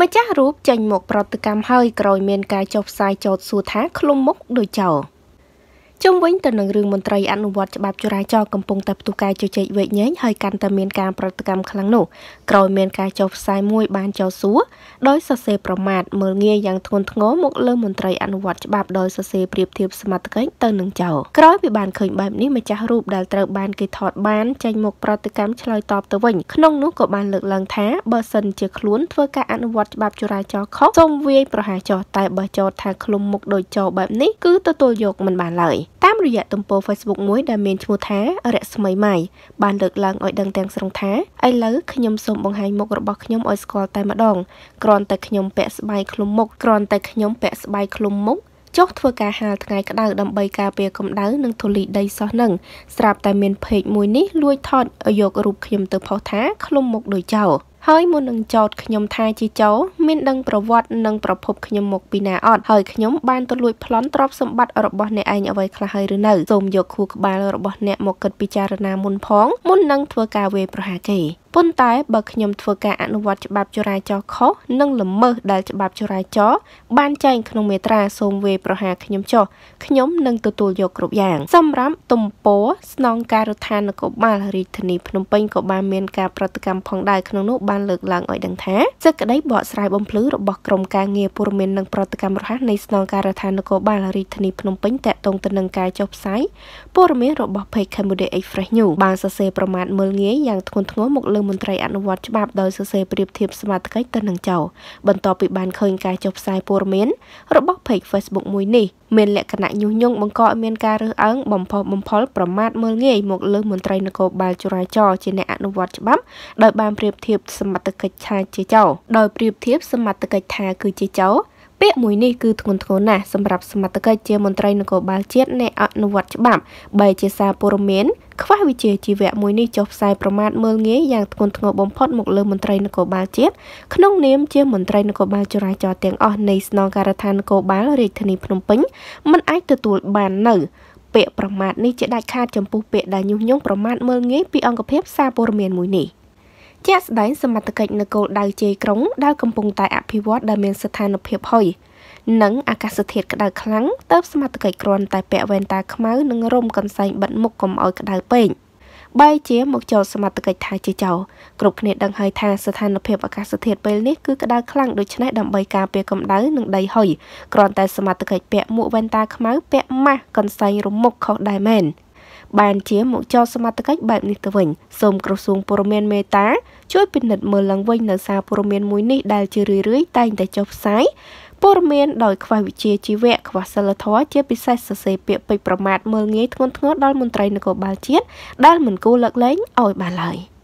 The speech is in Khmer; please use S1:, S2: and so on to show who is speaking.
S1: ម្ចាស់រូបចេញមកប្រតិកម្មហើយក្រោយមានការចុះផ្សាយចោទសួរថាឃ្លុំមុខដោយចោលជុំវិញទៅនឹងរឿងមន្ត្រីអនុវត្តច្បាប់ចរាចរណ៍កំពុងតែផ្ទុះការជជែកវែកញែងហើយកាន់តែមានការប្រតិកម្មខ្លាំងនោះក្រោយមានការចុះផ្សាយមួយបានចោទសួរដោយសរសេរប្រមាថមើលងាយយ៉ាងធ្ងន់ធ្ងរមកលើមន្ត្រីអនុវត្តច្បាប់ដោយសរសេរប្រៀបធៀបសមត្ថកិច្ចទៅនឹងចោរក្រោយពីបានឃើញបែបនេះម្ចាស់រូបដែលត្រូវបានគេថតបានចេញមកប្រតិកម្មឆ្លើយតបទៅវិញក្នុងនោះក៏បានលើកឡើងថាបើសិនជាខ្លួនធ្វើការអនុវត្តច្បាប់ចរាចរណ៍ខុសសូមវាយប្រហារចោរតែបើចោរថាឃ្លុំមុខដោយចោរបែបនេះគឺទទួលយកមិនបានឡើយតាមរយៈទំព័រ Facebook មួយដែលមានឈ្មោះថារស្មីម៉ៃបានលើកឡើងឲ្យដឹងទាំងស្រុងថាឥឡូវខ្ញុំសូមបង្ហាញមុខរបស់ខ្ញុំឲ្យស្គាល់តែម្ដងគ្រាន់តែខ្ញុំពាក់ស្បៃឃ្លុំមុខគ្រាន់តែខ្ញុំពាក់ស្បៃឃ្លុំមុខចុះធ្វើការហាលថ្ងៃក្តៅដើម្បីការពារកម្ដៅនិងធូលីដីសោះនឹងស្រាប់តែមានเพจមួយនេះលួចថតយករូបខ្ញុំទៅផុសថាឃ្លុំមុខដោយចោលហើយមុននឹងចោតខ្ញុំ ថាជីចោមានដឹងប្រវត្តិនិងប្រភពខ្ញុំមកពីណាអត់ហើយខ្ញុំបានទៅលួចប្លន់ទ្រព្យសម្បត្តិរបស់អ្នកឯងអ្វីខ្លះហើយឬនៅសូមយកខួរក្បាលរបស់អ្នកមកគិតពិចារណាមុនផង មុននឹងធ្វើការវេប្រហារគេប៉ុន្តែបើខ្ញុំធ្វើការអនុវត្តច្បាប់ចរាចរណ៍ខុសនិងល្មើសដែលច្បាប់ចរាចរណ៍បានចែងក្នុងមេត្រាសូមវេប្រហារខ្ញុំចុះខ្ញុំនឹងទទួលយកគ្រប់យ៉ាងសម្រាប់ទំព័រស្នងការដ្ឋាននគរបាលរាជធានីភ្នំពេញក៏បានមានការប្រតិកម្មផងដែរក្នុងនោះបានលើកឡើងឲ្យដឹងថាសេចក្តីបកស្រាយបំភ្លឺរបស់ក្រមការងារព័ត៌មាននិងប្រតិកម្មរហ័សនៃស្នងការដ្ឋាននគរបាលរាជធានីភ្នំពេញតាក់ទងទៅនឹងការចុះផ្សាយព័ត៌មានរបស់ Page Cambodia Express News បានសរសេរប្រមាថមើលងាយយ៉ាងធ្ងន់ធ្ងរមកលើមន្ត្រីអនុវត្តច្បាប់ដោយសរសេរប្រៀបធៀបសមត្ថកិច្ចទៅនឹងចោរបន្ទាប់ពីបានឃើញការចុះផ្សាយព័ត៌មានរបស់ Page Facebook មួយនេះមានលក្ខណៈញុះញង់បង្កឲ្យមានការរើសអើងបំផុសបំផុលប្រមាថមើលងាយមកលើ មន្ត្រីនគរបាលចរាចរណ៍ជាអ្នកអនុវត្តច្បាប់ដោយបានប្រៀបធៀបសមត្ថកិច្ចថាជាចោរដោយប្រៀបធៀបសមត្ថកិច្ចថាគឺជាចោរពាក្យមួយនេះគឺធ្ងន់ធ្ងរណាស់សម្រាប់សមត្ថកិច្ចជាមន្ត្រីនគរបាលជាតិអ្នកអនុវត្តច្បាប់បែជាសារព័ត៌មានខ្វះវិជាជីវៈមួយនេះចុះផ្សាយប្រមាថមើលងាយយ៉ាងធ្ងន់ធ្ងរបំផុតមកលើមន្ត្រីនគរបាលជាតិក្នុងនាមជាមន្ត្រីនគរបាលចរាចរណ៍ទាំងអស់នៃស្នងការដ្ឋាននគរបាលរាជធានីភ្នំពេញមិនអាចទទួលបាននៅពាក្យប្រមាថនេះជាដាច់ខាតចំពោះពាក្យដែលញុះញង់ប្រមាថមើលងាយពីអង្គភាពសារព័ត៌មានមួយនេះ។ជាក់ស្ដែងសមត្ថកិច្ចនគរដៅជ័យក្រុងដែលកំពុងតែអភិវឌ្ឍដែលមានស្ថានភាពហុយនិងអាកាសធាតុក្តៅខ្លាំងទៅសមត្ថកិច្ចគ្រាន់តែពាក់វ៉ែនតាខ្មៅនិងរំកន្សែងបិទមុខកុំឲ្យក្តៅពេកបែជាមកចូលសមត្ថកិច្ចថាជាចោគ្រប់គ្នាដឹងហើយថាស្ថានភាពអាកាសធាតុពេលនេះគឺក្តៅខ្លាំងដូច្នេះដើម្បីការពារកម្ដៅនិងដីហុយគ្រាន់តែសមត្ថកិច្ចពាក់មួកវ៉ែនតាខ្មៅពាក់ម៉ាស់កន្សែងរមុខខុសដែរមែនបានជាមកចោទសមត្ថកិច្ចបែបនេះទៅវិញសូមក្រសួងព័ត៌មានមេតាជួយពិនិត្យមើលឡើងវិញ នៅសារព័ត៌មានមួយនេះដែលជារឿយៗតែងតែចុះផ្សាយព័ត៌មានដោយខ្វះវិជ្ជាជីវៈខ្វះសិលធម៌ជាពិសេសសរសេរពាក្យពេចន៍ប្រមាថមើលងាយធ្ងន់ធ្ងរដល់មន្ត្រីនគរបាលជាតិដែលមិនគួរលើកលែងឲ្យបានឡើយ។